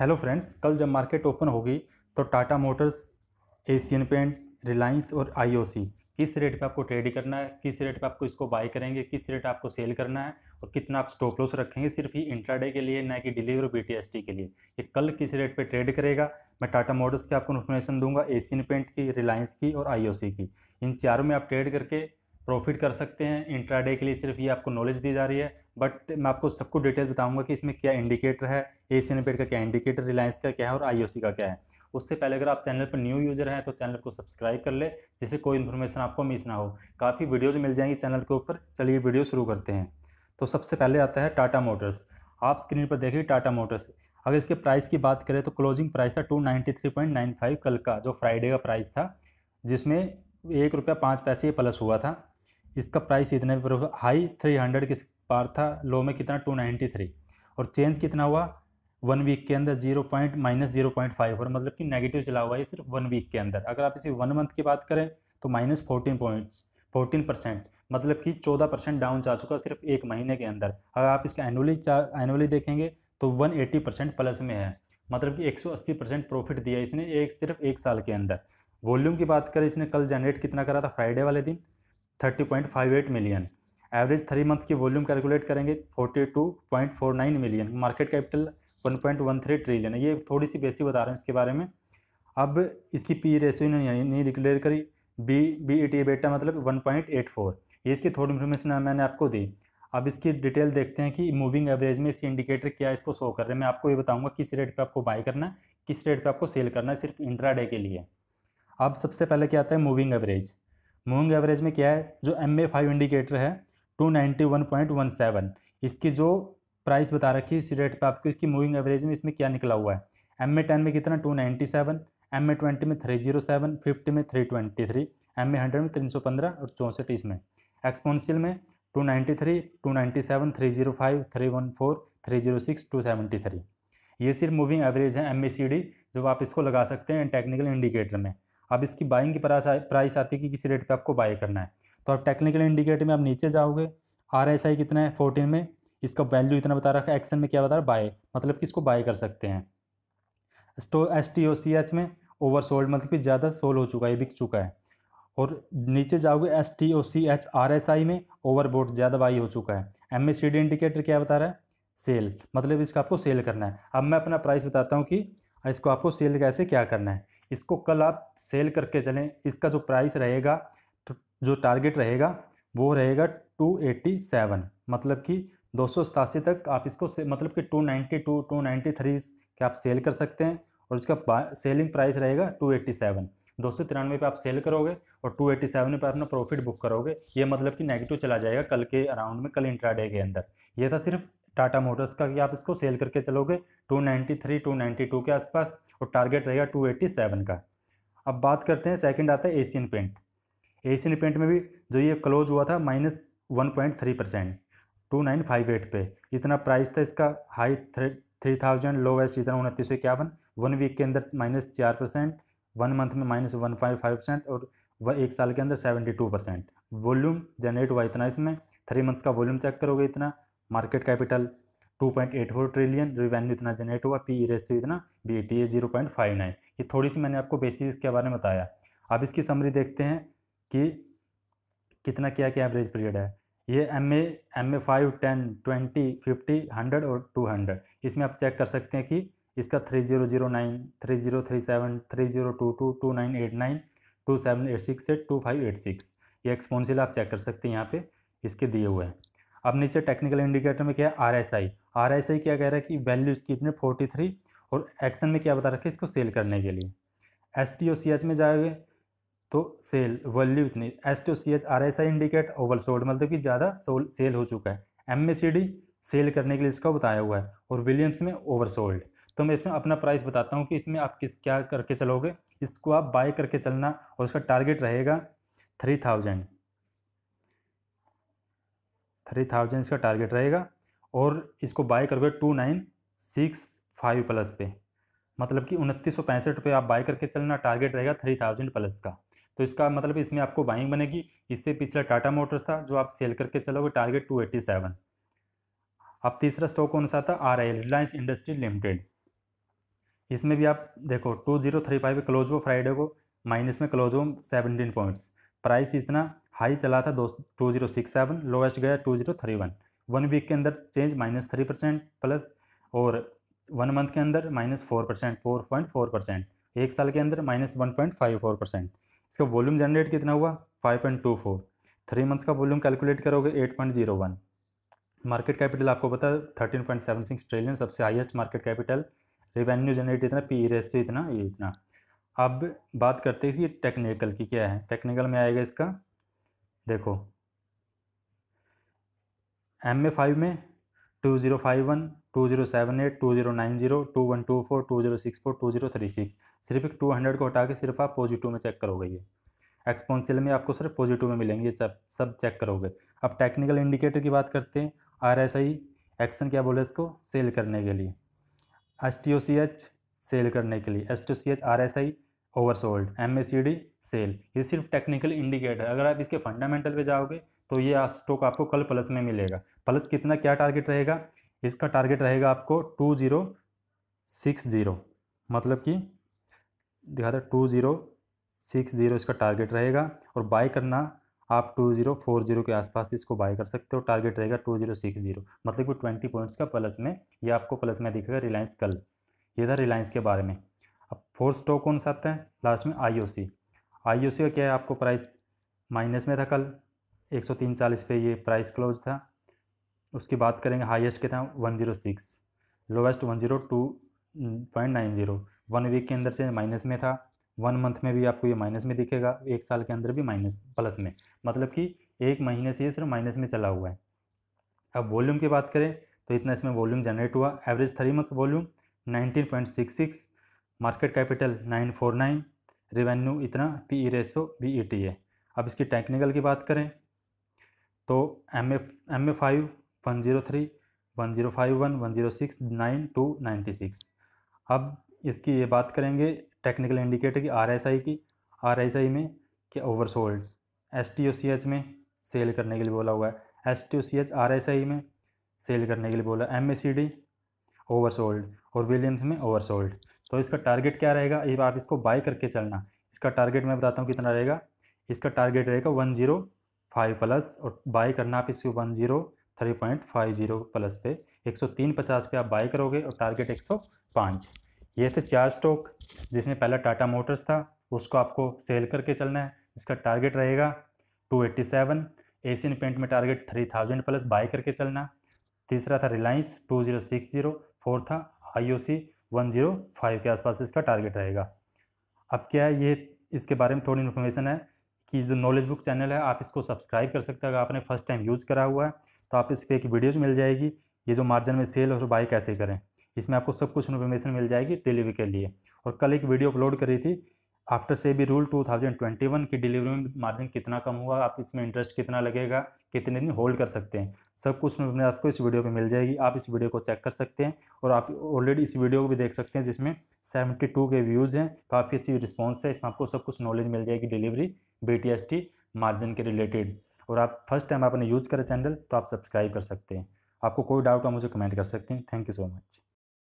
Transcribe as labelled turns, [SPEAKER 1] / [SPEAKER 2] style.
[SPEAKER 1] hello friends कल जब market open होगी तो Tata Motors Asian Paint Reliance और आईओसी किस रेट पे आपको ट्रेड करना है किस रेट पे आपको इसको बाय करेंगे किस रेट आपको सेल करना है और कितना आप स्टॉप लॉस रखेंगे सिर्फ ही इंट्राडे के लिए ना कि डिलीवर बी टी के लिए ये कल किस रेट पे ट्रेड करेगा मैं टाटा मोटर्स की आपको इन्फॉर्मेशन दूंगा एशियन पेंट की रिलायंस की और आई की इन चारों में आप ट्रेड करके प्रॉफिट कर सकते हैं इंट्राडे के लिए सिर्फ ये आपको नॉलेज दी जा रही है बट मैं आपको सबको डिटेल बताऊंगा कि इसमें क्या इंडिकेटर है ए सीनपेड का क्या इंडिकेटर रिलायंस का क्या है और आईओसी का क्या है उससे पहले अगर आप चैनल पर न्यू यूज़र हैं तो चैनल को सब्सक्राइब कर ले जिससे कोई इन्फॉर्मेशन आपको मिस ना हो काफ़ी वीडियोज़ मिल जाएंगी चैनल के ऊपर चलिए वीडियो शुरू करते हैं तो सबसे पहले आता है टाटा मोटर्स आप स्क्रीन पर देखिए टाटा मोटर्स अगर इसके प्राइस की बात करें तो क्लोजिंग प्राइस था टू कल का जो फ्राइडे का प्राइस था जिसमें एक रुपया पाँच पैसे प्लस हुआ था इसका प्राइस इतने पर हाई थ्री हंड्रेड किस पार था लो में कितना टू नाइन्टी थ्री और चेंज कितना हुआ वन वीक के अंदर zero point minus zero point five और मतलब कि नेगेटिव चला हुआ है सिर्फ वन वीक के अंदर अगर आप इसी वन मंथ की बात करें तो minus fourteen points fourteen percent मतलब कि चौदह परसेंट डाउन जा चुका सिर्फ एक महीने के अंदर अगर आप इसका एनुअली एनुअली देखेंगे तो वन एटी परसेंट प्लस में है मतलब कि एक सौ अस्सी परसेंट प्रॉफिट दिया इसने एक सिर्फ एक साल के अंदर वॉल्यूम की बात करें इसने कल जनरेट कितना करा था फ्राइडे वाले दिन 30.58 मिलियन एवरेज थ्री मंथ्स की वॉल्यूम कैलकुलेट करेंगे 42.49 मिलियन मार्केट कैपिटल 1.13 ट्रिलियन ये थोड़ी सी बेसी बता रहे हैं इसके बारे में अब इसकी पी रेशियो ने नहीं डिक्लेयर करी बी बी ई टी बेटा मतलब 1.84 ये इसकी थोड़ी इन्फॉर्मेशन मैंने आपको दी अब इसकी डिटेल देखते हैं कि मूविंग एवरेज में इसके इंडिकेटर क्या इसको शो कर रहे हैं मैं आपको ये बताऊंगा किस रेट पे आपको बाय करना है किस रेट पे आपको सेल करना है सिर्फ इंट्राडे के लिए अब सबसे पहले क्या आता है मूविंग एवरेज मूविंग एवरेज में क्या है जो एम ए फाइव इंडिकेटर है two ninety one point one seven इसकी जो प्राइस बता रखी है इसी रेट पर आपको इसकी मूविंग एवरेज में इसमें क्या निकला हुआ है एम ए टेन में कितना two ninety seven M A twenty में थ्री जीरो सेवन फिफ्टी में three twenty three M A hundred में तीन सौ पंद्रह और चौंसठ इसमें एक्सपोनशियल में two ninety three two ninety seven three zero five three one four three zero six two seventy three ये सिर्फ मूविंग एवरेज है एम ए सी डी जो आप इसको लगा सकते हैं टेक्निकल इंडिकेटर में अब इसकी बाइंग की प्राइस आती है कि किसी रेट पे आपको बाय करना है तो आप टेक्निकल इंडिकेटर में आप नीचे जाओगे आर कितना है फोर्टीन में इसका वैल्यू इतना बता रखा है एक्शन में क्या बता रहा है बाय मतलब कि इसको बाय कर सकते हैं स्टो S T O C H में ओवर सोल्ड मतलब कि ज़्यादा सोल हो चुका है बिक चुका है और नीचे जाओगे S T O C H R S I में ओवरबोर्ड ज़्यादा बाई हो चुका है M A C D indicator क्या बता रहा है सेल मतलब इसका आपको सेल करना है अब मैं अपना प्राइस बताता हूँ कि इसको आपको सेल कैसे क्या करना है इसको कल आप सेल करके चलें इसका जो प्राइस रहेगा तो जो टारगेट रहेगा वो रहेगा 287 मतलब कि दो तक आप इसको से, मतलब कि 292 293 के आप सेल कर सकते हैं और इसका सेलिंग प्राइस रहेगा 287 दो सौ तिरानवे पर आप सेल करोगे और 287 पर अपना प्रॉफिट बुक करोगे ये मतलब कि नेगेटिव चला जाएगा कल के अराउंड में कल इंट्राडे के अंदर ये था सिर्फ टाटा मोटर्स का कि आप इसको सेल करके चलोगे 293 292 के आसपास और टारगेट रहेगा 287 का अब बात करते हैं सेकंड आता है एशियन पेंट एशियन पेंट में भी जो ये क्लोज हुआ था minus one point three percent two nine five eight पे इतना प्राइस था इसका high three thousand lowest इतना उनतीस सौ इक्यावन वन वीक के अंदर माइनस चार परसेंट वन मंथ में minus one point five percent और वह एक साल के अंदर seventy two percent volume generate हुआ इतना इसमें थ्री मंथ्स का वॉल्यूम चेक करोगे इतना मार्केट कैपिटल 2.84 ट्रिलियन रिवेन्यू इतना जनरेट हुआ पी ई रेशियो इतना B T A zero point five nine ये थोड़ी सी मैंने आपको बेसिस के बारे में बताया अब इसकी समरी देखते हैं कि कितना क्या क्या एवरेज पीरियड है ये M A M A five ten twenty fifty hundred और टू हंड्रेड इसमें आप चेक कर सकते हैं कि इसका three zero zero nine three zero three seven three zero two two two nine eight nine two seven eight six eight two five eight six ये exponential आप चेक कर सकते हैं यहाँ पे इसके दिए हुए हैं अब नीचे टेक्निकल इंडिकेटर में क्या है R S I R S I क्या कह रहा है कि वैल्यू इसकी इतने फोर्टी थ्री और एक्शन में क्या बता रखे इसको सेल करने के लिए S T O C H में जाएंगे तो सेल वैल्यू इतनी S T O C H R S I indicate oversold मतलब कि ज़्यादा सोल सेल हो चुका है M A C D sell करने के लिए इसका बताया हुआ है और विलियम्स में ओवर सोल्ड तो मैं इसमें अपना प्राइस बताता हूँ कि इसमें आप किस क्या करके चलोगे इसको आप बाय करके चलना और उसका टारगेट रहेगा थ्री थाउजेंड थ्री थाउजेंड इसका टारगेट रहेगा और इसको बाय करोगे two nine six five plus पे मतलब कि उनतीस सौ पैंसठ रुपये आप बाय करके चलना टारगेट रहेगा थ्री थाउजेंड प्लस का तो इसका मतलब इसमें आपको बाइंग बनेगी इससे पिछला टाटा मोटर्स था जो आप सेल करके चलोगे टारगेट टू एट्टी सेवन अब तीसरा स्टॉक कौन सा था R I Reliance industry limited इसमें भी आप देखो two zero three five close हो फ्राइडे को माइनस में क्लोज हो सेवनटीन पॉइंट्स प्राइस इतना हाई चला था दो two zero six seven lowest गया two zero three one one week के अंदर change minus three percent plus और वन मंथ के अंदर minus four percent four point four percent एक साल के अंदर minus one point five four percent इसका वॉल्यूम जनरेट कितना हुआ five point two four three months का वॉल्यूम कैलकुलेट करोगे eight point zero one market capital आपको पता है thirteen point seven six trillion सबसे highest market capital revenue generate इतना पी रेस्ट e इतना ये इतना अब बात करते हैं टेक्निकल की क्या है टेक्निकल में आएगा इसका देखो एम ए फाइव में two zero five one two zero seven eight two zero nine zero two one two four two zero six four two zero three six सिर्फ एक टू हंड्रेड को हटा के सिर्फ आप पॉजिटिव में चेक करोगे ये एक्सपोनसिल में आपको सिर्फ पॉजिटिव में मिलेंगे सब सब चेक करोगे अब टेक्निकल इंडिकेटर की बात करते हैं आर एस आई एक्शन क्या बोले इसको सेल करने के लिए S T O C H sell करने के लिए S to C H R S I oversold M A C D sell ये सिर्फ टेक्निकल इंडिकेटर अगर आप इसके फंडामेंटल पे जाओगे तो ये आप स्टॉक आपको कल प्लस में मिलेगा प्लस कितना क्या टारगेट रहेगा इसका टारगेट रहेगा आपको टू जीरो सिक्स जीरो मतलब कि दिखा था टू जीरो सिक्स जीरो इसका टारगेट रहेगा और बाय करना आप टू जीरो फोर जीरो के आसपास भी इसको बाय कर सकते हो टारगेट रहेगा टू जीरो सिक्स जीरो मतलब कि ट्वेंटी पॉइंट्स का प्लस में ये आपको प्लस में दिखेगा रिलायंस कल ये था रिलायंस के बारे में अब फोर्थ स्टॉक कौन सा आता है लास्ट में आईओसी आईओसी का क्या है आपको प्राइस माइनस में था कल एक सौ तीन चालीस पे ये प्राइस क्लोज था उसकी बात करेंगे हाईएस्ट के था one zero six lowest one zero two point nine zero one week के अंदर से माइनस में था वन मंथ में भी आपको ये माइनस में दिखेगा एक साल के अंदर भी माइनस प्लस में मतलब कि एक महीने से ये सिर्फ माइनस में चला हुआ है अब वॉल्यूम की बात करें तो इतना इसमें वॉल्यूम जनरेट हुआ average three months volume 19.66 market capital 949 revenue इतना P E ratio B E T है अब इसकी टेक्निकल की बात करें तो M F M A five one zero three one zero five one one zero six nine two ninety six अब इसकी ये बात करेंगे टेक्निकल इंडिकेटर की आर एस आई की आर एस आई में कि oversold S T O C H में सेल करने के लिए बोला हुआ है S T O C H R S I में सेल करने के लिए बोला M A C D oversold और विलियम्स में ओवरसोल्ड तो इसका टारगेट क्या रहेगा ये आप इसको बाय करके चलना इसका टारगेट मैं बताता हूँ कितना रहेगा इसका टारगेट रहेगा वन जीरो फाइव प्लस और बाय करना आप इसको one zero three point five zero plus पे एक सौ तीन पचास पे आप बाय करोगे और टारगेट एक सौ पाँच ये थे चार स्टॉक जिसमें पहला टाटा मोटर्स था उसको आपको सेल करके चलना है इसका टारगेट रहेगा two eighty seven Asian paint में target three thousand plus buy करके चलना तीसरा था Reliance two zero six zero four था आईओसी वन जीरो फाइव के आसपास इसका टारगेट रहेगा अब क्या है ये इसके बारे में थोड़ी इन्फॉर्मेशन है कि जो नॉलेज बुक चैनल है आप इसको सब्सक्राइब कर सकते हैं अगर आपने फर्स्ट टाइम यूज़ करा हुआ है तो आप इस पर एक वीडियोज़ मिल जाएगी ये जो मार्जिन में सेल और बाई कैसे करें इसमें आपको सब कुछ इन्फॉर्मेशन मिल जाएगी डिलीवरी के लिए और कल एक वीडियो अपलोड करी थी आफ्टर से भी रूल 2021 की डिलीवरी मार्जिन कितना कम हुआ आप इसमें इंटरेस्ट कितना लगेगा कितने दिन होल्ड कर सकते हैं सब कुछ मैंने आपको इस वीडियो पे मिल जाएगी आप इस वीडियो को चेक कर सकते हैं और आप ऑलरेडी इस वीडियो को भी देख सकते हैं जिसमें 72 के व्यूज़ हैं काफ़ी अच्छी रिस्पॉन्स है इसमें आपको सब कुछ नॉलेज मिल जाएगी डिलीवरी बी मार्जिन के रिलेटेड और आप फर्स्ट टाइम आपने यूज़ करें चैनल तो आप सब्सक्राइब कर सकते हैं आपको कोई डाउट हो मुझे कमेंट कर सकते हैं थैंक यू सो मच